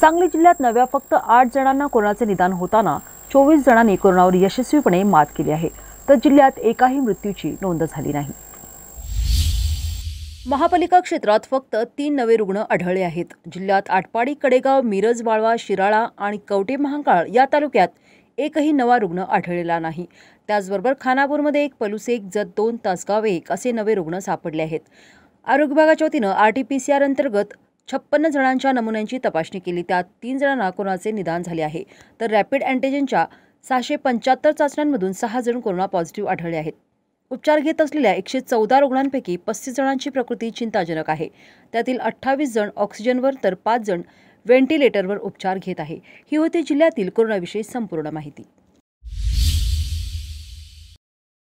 सांगली जिल्ह्यात नव्या फक्त आठ जणांना कोरोनाचे निदान होताना चोवीस जणांनी कोरोनावर यशस्वीपणे मात केली आहे तर जिल्ह्यात एकाही मृत्यूची नोंद झाली नाही महापालिका क्षेत्रात फक्त तीन नवे रुग्ण आढळले आहेत जिल्ह्यात आटपाडी कडेगाव मिरज वाळवा शिराळा आणि कवटे महांकाळ या तालुक्यात एकही नवा रुग्ण आढळलेला नाही त्याचबरोबर खानापूरमध्ये एक पलूस एक जत दोन तासगाव एक असे नवे रुग्ण सापडले आहेत आरोग्य विभागाच्या वतीनं R T P C R अंतर्गत छप्पन्न जणांच्या नमुन्यांची तपासणी केली त्यात तीन जणांना कोरोनाचे निदान झाले आहे तर रॅपिड अँटीजेनच्या सहाशे पंच्याहत्तर चाचण्यांमधून सहा जण कोरोना पॉझिटिव्ह आढळले आहेत उपचार घेत असलेल्या एकशे चौदा रुग्णांपैकी पस्तीस जणांची प्रकृती चिंताजनक आहे त्यातील अठ्ठावीस जण ऑक्सिजनवर तर पाच जण व्हेंटिलेटरवर उपचार घेत आहे ही होती जिल्ह्यातील कोरोनाविषयी संपूर्ण माहिती